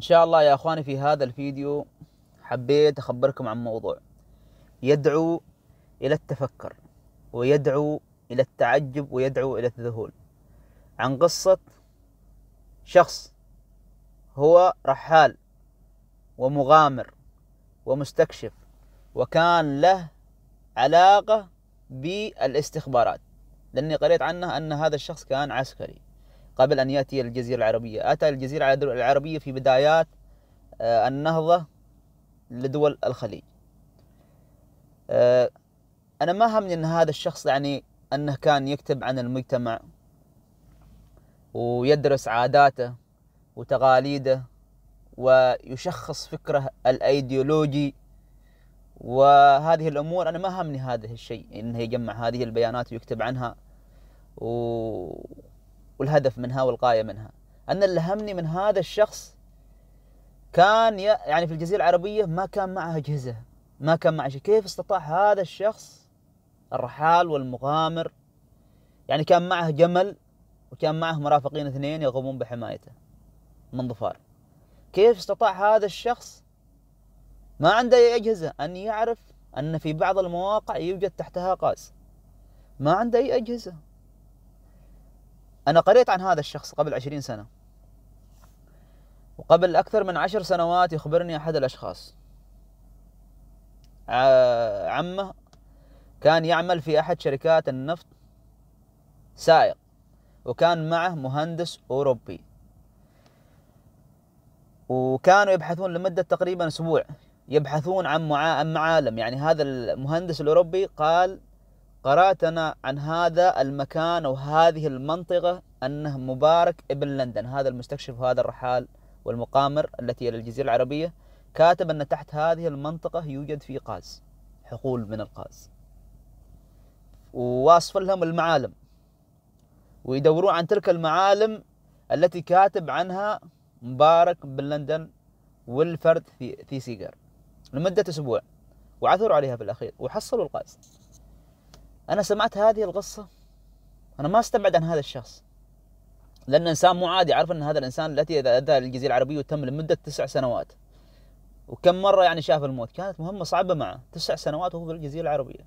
ان شاء الله يا اخواني في هذا الفيديو حبيت اخبركم عن موضوع يدعو الى التفكر ويدعو الى التعجب ويدعو الى الذهول عن قصة شخص هو رحال ومغامر ومستكشف وكان له علاقة بالاستخبارات لأني قريت عنه أن هذا الشخص كان عسكري قبل أن يأتي الجزيرة العربية أتى الجزيرة العربية في بدايات آه، النهضة لدول الخليج آه، أنا ما همني أن هذا الشخص يعني أنه كان يكتب عن المجتمع ويدرس عاداته وتقاليده ويشخص فكره الايديولوجي وهذه الامور انا ما همني هذا الشيء انه يجمع هذه البيانات ويكتب عنها و... والهدف منها والغاية منها أنا اللي همني من هذا الشخص كان يعني في الجزيرة العربية ما كان معه أجهزة ما كان معه شيء كيف استطاع هذا الشخص الرحال والمغامر يعني كان معه جمل وكان معه مرافقين اثنين يقومون بحمايته من ظفار كيف استطاع هذا الشخص ما عنده أي أجهزة أن يعرف أن في بعض المواقع يوجد تحتها غاز ما عنده أي أجهزة أنا قريت عن هذا الشخص قبل عشرين سنة وقبل أكثر من عشر سنوات يخبرني أحد الأشخاص عمه كان يعمل في أحد شركات النفط سائق وكان معه مهندس أوروبي وكانوا يبحثون لمدة تقريبا أسبوع يبحثون عن معالم يعني هذا المهندس الأوروبي قال قرأتنا عن هذا المكان أو هذه المنطقة أنه مبارك ابن لندن هذا المستكشف وهذا الرحال والمقامر التي إلى الجزيرة العربية كاتب أن تحت هذه المنطقة يوجد في قاز حقول من القاز وواصف لهم المعالم ويدورون عن تلك المعالم التي كاتب عنها مبارك بن لندن والفرد سيجار لمدة أسبوع وعثروا عليها في الأخير وحصلوا القاز أنا سمعت هذه القصة أنا ما أستبعد عن هذا الشخص لأن إنسان مو عادي عارف أن هذا الإنسان التي أتى الجزيرة العربية وتم لمدة تسع سنوات وكم مرة يعني شاف الموت كانت مهمة صعبة معه تسع سنوات وهو في الجزيرة العربية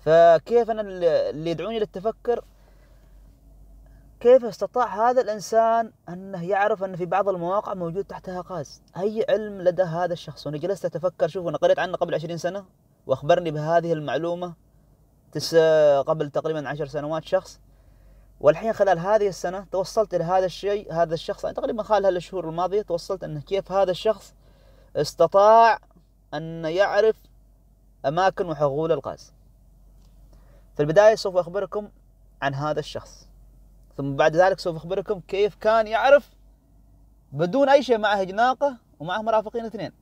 فكيف أنا اللي يدعوني للتفكر كيف استطاع هذا الإنسان أنه يعرف أن في بعض المواقع موجود تحتها غاز أي علم لدى هذا الشخص وأنا جلست أتفكر شوف أنا قريت عنه قبل عشرين سنة وأخبرني بهذه المعلومة تس قبل تقريبا عشر سنوات شخص والحين خلال هذه السنة توصلت إلى هذا الشيء هذا الشخص يعني تقريبا خلال الشهور الماضية توصلت أنه كيف هذا الشخص استطاع أن يعرف أماكن وحقول الغاز في البداية سوف أخبركم عن هذا الشخص ثم بعد ذلك سوف أخبركم كيف كان يعرف بدون أي شيء معه جناقة ومعه مرافقين اثنين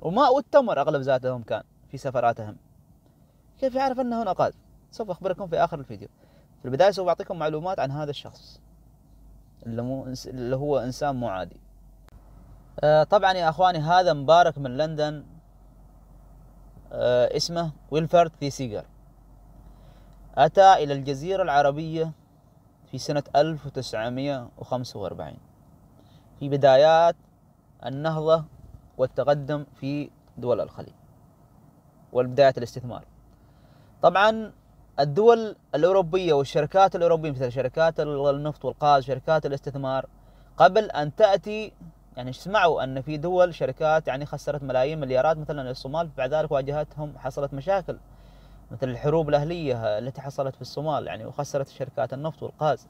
وماء والتمر أغلب ذاتهم كان في سفراتهم كيف يعرف أنه نقاد سوف أخبركم في آخر الفيديو في البداية سوف أعطيكم معلومات عن هذا الشخص اللي, مو اللي هو إنسان مو عادي آه طبعا يا أخواني هذا مبارك من لندن آه اسمه ويلفرد ذي سيجر أتى إلى الجزيرة العربية في سنة 1945 في بدايات النهضة والتقدم في دول الخليج والبدايات الاستثمار طبعا الدول الأوروبية والشركات الأوروبية مثل شركات النفط والغاز شركات الاستثمار قبل أن تأتي يعني اسمعوا أن في دول شركات يعني خسرت ملايين مليارات مثلا الصومال بعد ذلك واجهتهم حصلت مشاكل مثل الحروب الأهلية التي حصلت في الصومال يعني وخسرت شركات النفط والغاز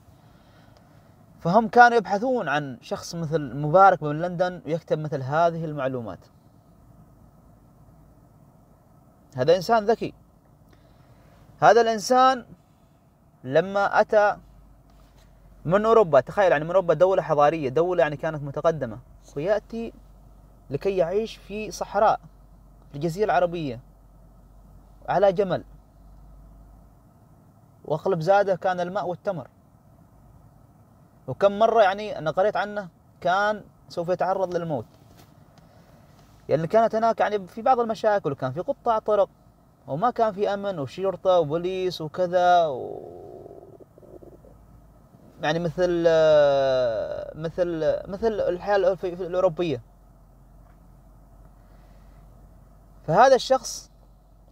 فهم كانوا يبحثون عن شخص مثل مبارك من لندن يكتب مثل هذه المعلومات هذا إنسان ذكي هذا الإنسان لما أتى من أوروبا تخيل يعني من أوروبا دولة حضارية دولة يعني كانت متقدمة ويأتي لكي يعيش في صحراء الجزيرة العربية على جمل واقلب زاده كان الماء والتمر وكم مره يعني انا قريت عنه كان سوف يتعرض للموت لأن يعني كانت هناك يعني في بعض المشاكل وكان في قطاع طرق وما كان في أمن وشرطة وبوليس وكذا و... يعني مثل مثل مثل الحياة الأوروبية فهذا الشخص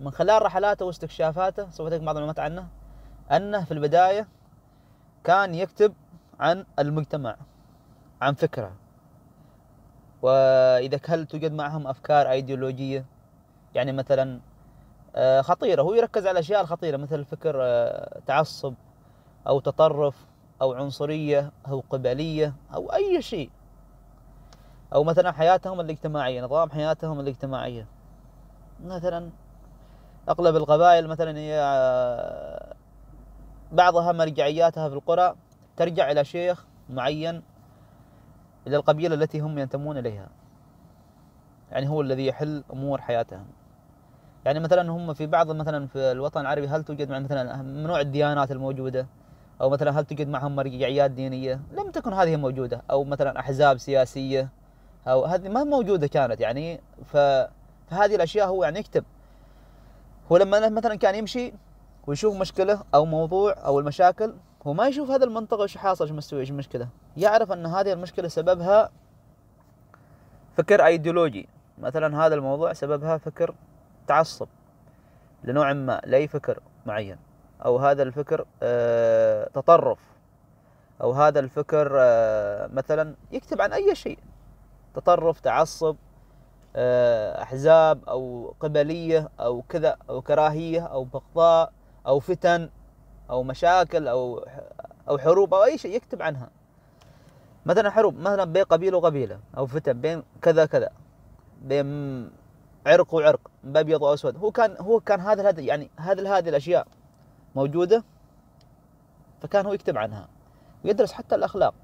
من خلال رحلاته واستكشافاته سويت لك بعض المعلومات عنه أنه في البداية كان يكتب عن المجتمع عن فكره وإذا هل توجد معهم أفكار أيديولوجية يعني مثلا آه، خطيرة هو يركز على الأشياء الخطيرة مثل فكر آه، تعصب أو تطرف أو عنصرية أو قبلية أو أي شيء أو مثلا حياتهم الاجتماعية نظام حياتهم الاجتماعية مثلا أغلب القبائل مثلا هي آه، بعضها مرجعياتها في القرى ترجع إلى شيخ معين إلى القبيلة التي هم ينتمون إليها يعني هو الذي يحل أمور حياتهم يعني مثلا هم في بعض مثلا في الوطن العربي هل توجد مع مثلا نوع الديانات الموجودة أو مثلا هل توجد معهم مرجعيات دينية لم تكن هذه موجودة أو مثلا أحزاب سياسية أو هذه ما موجودة كانت يعني فهذه الأشياء هو يعني يكتب هو لما مثلا كان يمشي ويشوف مشكلة أو موضوع أو المشاكل هو ما يشوف هذا المنطقة وش حاصل وش مستوي وش المشكلة يعرف ان هذه المشكلة سببها فكر ايديولوجي مثلا هذا الموضوع سببها فكر تعصب لنوع ما لأي فكر معين أو هذا الفكر آه تطرف أو هذا الفكر آه مثلا يكتب عن أي شيء تطرف تعصب آه أحزاب أو قبلية أو كذا أو كراهية أو بغضاء أو فتن او مشاكل او او حروب او اي شيء يكتب عنها مثلا حروب مثلا بين قبيله وقبيله او فتن بين كذا كذا بين عرق وعرق ابيض واسود هو كان هو كان هذا هذا يعني هذه هذه الاشياء موجوده فكان هو يكتب عنها ويدرس حتى الاخلاق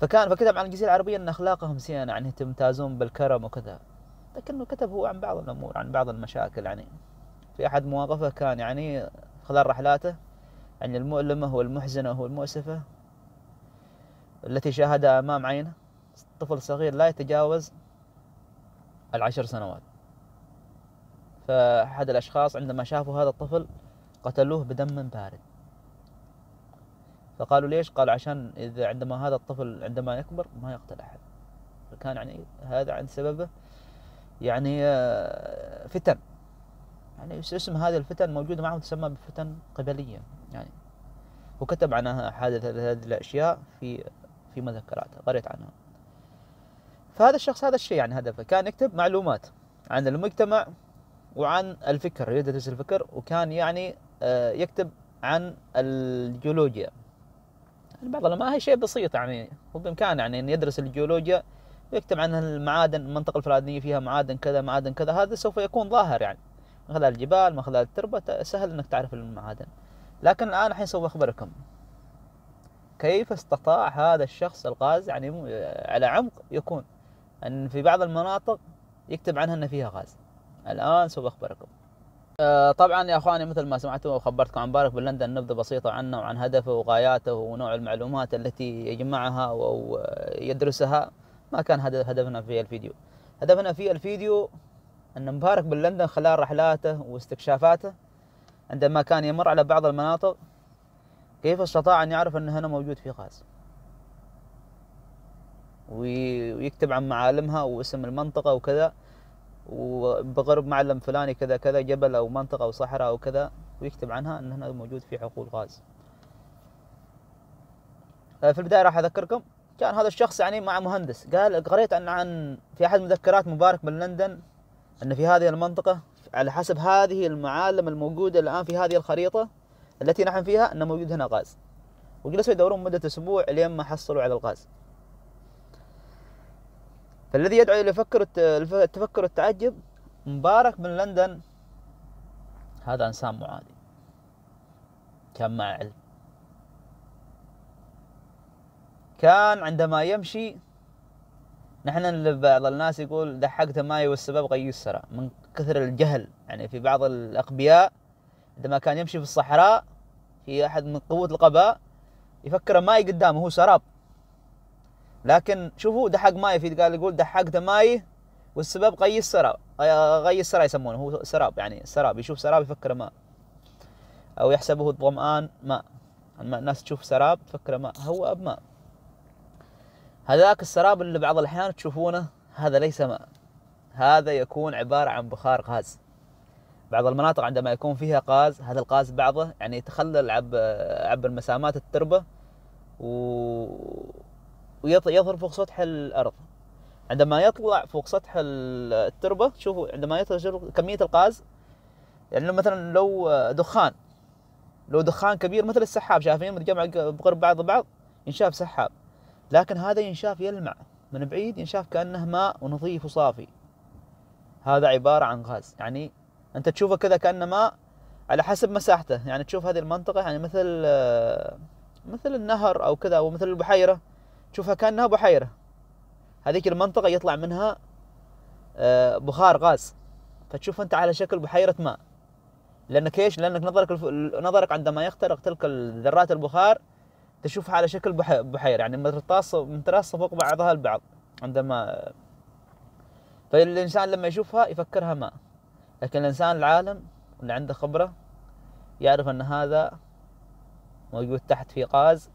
فكان فكتب عن الجزيره العربيه ان اخلاقهم سيئه يعني تمتازون بالكرم وكذا لكنه كتب هو عن بعض الامور عن بعض المشاكل يعني في احد مواقفه كان يعني خلال رحلاته يعني المؤلمة والمحزنة والمؤسفة التي شاهدها أمام عينه طفل صغير لا يتجاوز العشر سنوات فأحد الأشخاص عندما شافوا هذا الطفل قتلوه بدم بارد فقالوا ليش قال عشان إذا عندما هذا الطفل عندما يكبر ما يقتل أحد فكان يعني هذا عن سببه يعني آه، فتن يعني اسم هذه الفتن موجودة معهم تسمى بفتن قبلية يعني وكتب عنها حادثة هذه الأشياء في في مذكراته قريت عنها فهذا الشخص هذا الشيء يعني هدفه كان يكتب معلومات عن المجتمع وعن الفكر يدرس الفكر وكان يعني آه، يكتب عن الجيولوجيا يعني بعض ما هي شيء بسيط يعني وبامكانه يعني ان يدرس الجيولوجيا ويكتب عن المعادن المنطقه الفلانيه فيها معادن كذا معادن كذا هذا سوف يكون ظاهر يعني من خلال الجبال من خلال التربة سهل أنك تعرف المعادن لكن الآن الحين سوف أخبركم كيف استطاع هذا الشخص الغاز يعني على عمق يكون أن في بعض المناطق يكتب عنها أن فيها غاز الآن سوف أخبركم آه، طبعا يا اخواني مثل ما سمعتوا وخبرتكم عن بارك بلندن لندن نبذه بسيطه عنه وعن هدفه وغاياته ونوع المعلومات التي يجمعها او يدرسها ما كان هدفنا في الفيديو هدفنا في الفيديو أن مبارك بن لندن خلال رحلاته واستكشافاته عندما كان يمر على بعض المناطق كيف استطاع أن يعرف أن هنا موجود في غاز ويكتب عن معالمها واسم المنطقة وكذا وبغرب معلم فلاني كذا كذا جبل أو منطقة أو صحراء أو كذا ويكتب عنها أن هنا موجود في حقول غاز في البداية راح أذكركم كان هذا الشخص يعني مع مهندس قال قريت عن عن في أحد مذكرات مبارك بن لندن أن في هذه المنطقة على حسب هذه المعالم الموجودة الآن في هذه الخريطة التي نحن فيها أن موجود هنا غاز وجلسوا يدورون مدة أسبوع لين ما حصلوا على الغاز فالذي يدعو إلى فكر التفكر والتعجب مبارك بن لندن هذا إنسان معادي كان مع علم كان عندما يمشي نحن اللي بعض الناس يقول دحقت ماي والسبب غي السرى من كثر الجهل يعني في بعض الأقبياء عندما كان يمشي في الصحراء في أحد من قوة القباء يفكر ماي قدامه هو سراب لكن شوفوا دحق ماي في قال يقول دحقت ماي والسبب غي السرى آه، غي السرى يسمونه هو سراب يعني سراب يشوف سراب يفكر ماء أو يحسبه الظمآن ماء الناس تشوف سراب تفكر ماء هو أب ماء هذاك السراب اللي بعض الأحيان تشوفونه هذا ليس ماء هذا يكون عبارة عن بخار غاز بعض المناطق عندما يكون فيها غاز هذا الغاز بعضه يعني يتخلل عب عبر المسامات التربة و... ويظهر فوق سطح الأرض عندما يطلع فوق سطح التربة تشوفوا عندما يطلع كمية الغاز يعني لو مثلا لو دخان لو دخان كبير مثل السحاب شايفين متجمع بقرب بعض بعض ينشاف سحاب لكن هذا ينشاف يلمع من بعيد ينشاف كأنه ماء ونظيف وصافي هذا عبارة عن غاز يعني أنت تشوفه كذا كأنه ماء على حسب مساحته يعني تشوف هذه المنطقة يعني مثل آه، مثل النهر أو كذا أو مثل البحيرة تشوفها كأنها بحيرة هذيك المنطقة يطلع منها آه، بخار غاز فتشوف أنت على شكل بحيرة ماء لأنك إيش؟ لأنك نظرك نظرك عندما يخترق تلك الذرات البخار تشوفها على شكل بحير يعني متراصه فوق بعضها البعض عندما فالإنسان لما يشوفها يفكرها ماء لكن الإنسان العالم اللي عنده خبرة يعرف أن هذا موجود تحت في غاز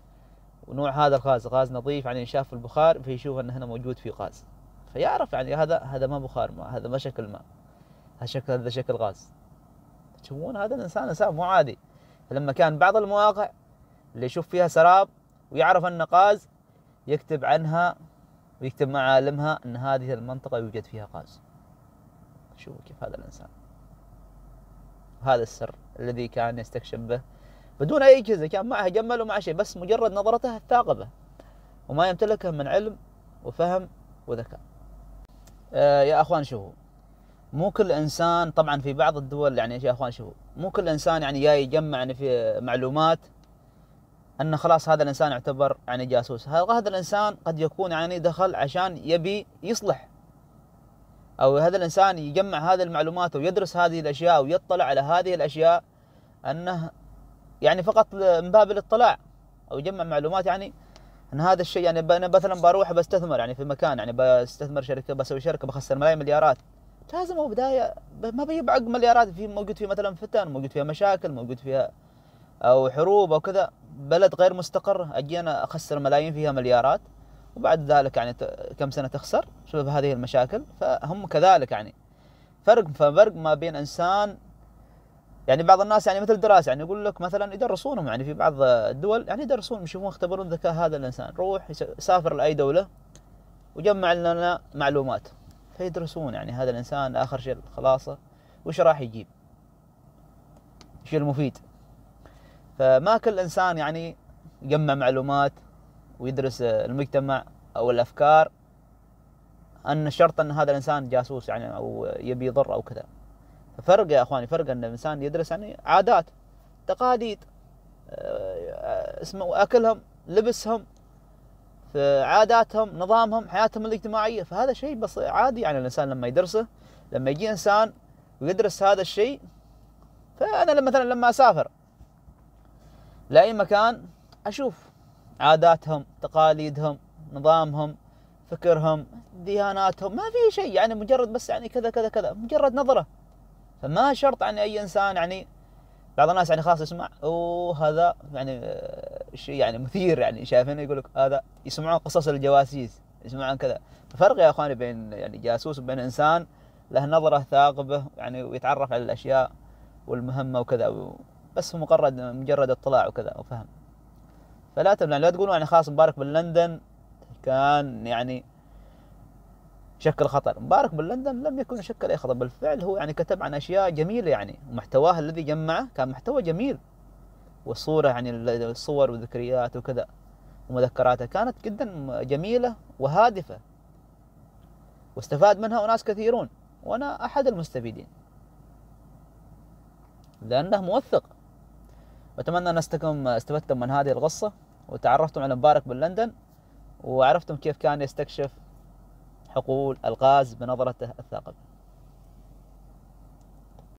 ونوع هذا الغاز غاز نظيف يعني شاف البخار فيشوف أن هنا موجود في غاز فيعرف يعني هذا هذا ما بخار ما هذا ما شكل ماء هذا شكل هذا شكل غاز تشوفون هذا الإنسان إنسان مو عادي فلما كان بعض المواقع اللي يشوف فيها سراب ويعرف النقاز يكتب عنها ويكتب معالمها أن هذه المنطقة يوجد فيها قاز شوفوا كيف هذا الإنسان هذا السر الذي كان يستكشف به بدون أي أجهزة كان معها جمل ومع شيء بس مجرد نظرته الثاقبة وما يمتلكه من علم وفهم وذكاء آه يا أخوان شوفوا مو كل انسان طبعا في بعض الدول يعني يا اخوان شوفوا مو كل انسان يعني جاي يجمع يعني في معلومات أن خلاص هذا الإنسان يعتبر يعني جاسوس هذا الإنسان قد يكون يعني دخل عشان يبي يصلح أو هذا الإنسان يجمع هذه المعلومات ويدرس هذه الأشياء ويطلع على هذه الأشياء أنه يعني فقط من باب الاطلاع أو يجمع معلومات يعني ان هذا الشيء يعني انا مثلا بروح بستثمر يعني في مكان يعني بستثمر شركه بسوي شركه بخسر ملايين مليارات لازم هو بدايه ما بيبعق مليارات في موجود فيه مثلا فتن موجود فيها مشاكل موجود فيها او حروب او كذا بلد غير مستقر أجي أنا أخسر ملايين فيها مليارات وبعد ذلك يعني كم سنة تخسر بسبب هذه المشاكل فهم كذلك يعني فرق فرق ما بين إنسان يعني بعض الناس يعني مثل دراسة يعني يقول لك مثلا يدرسونهم يعني في بعض الدول يعني يدرسون يشوفون يختبرون ذكاء هذا الإنسان روح سافر لأي دولة وجمع لنا معلومات فيدرسون يعني هذا الإنسان آخر شيء خلاصه وش راح يجيب شيء المفيد فما كل انسان يعني يجمع معلومات ويدرس المجتمع او الافكار ان شرط ان هذا الانسان جاسوس يعني او يبي يضر او كذا فرق يا اخواني فرق ان الانسان يدرس يعني عادات تقاليد آه، اسمه اكلهم لبسهم في عاداتهم نظامهم حياتهم الاجتماعيه فهذا شيء بس عادي يعني الانسان لما يدرسه لما يجي انسان ويدرس هذا الشيء فانا مثلا لما اسافر لاي مكان اشوف عاداتهم تقاليدهم نظامهم فكرهم دياناتهم ما في شيء يعني مجرد بس يعني كذا كذا كذا مجرد نظره فما شرط يعني اي انسان يعني بعض الناس يعني خلاص يسمع اوه هذا يعني آه، شيء يعني مثير يعني شايفينه يقول لك هذا يسمعون قصص الجواسيس يسمعون كذا ففرق يا اخواني بين يعني جاسوس وبين انسان له نظره ثاقبه يعني ويتعرف على الاشياء والمهمه وكذا بس مجرد مجرد اطلاع وكذا وفهم فلا تبنى لا تقولوا يعني خلاص مبارك باللندن كان يعني شكل خطر مبارك باللندن لم يكن شكل اي خطر بالفعل هو يعني كتب عن اشياء جميله يعني ومحتواه الذي جمعه كان محتوى جميل والصوره يعني الصور وذكريات وكذا ومذكراته كانت جدا جميله وهادفه واستفاد منها اناس كثيرون وانا احد المستفيدين لانه موثق واتمنى أن أستكم استفدتم من هذه القصة وتعرفتم على مبارك بلندن لندن وعرفتم كيف كان يستكشف حقول الغاز بنظرته الثاقبة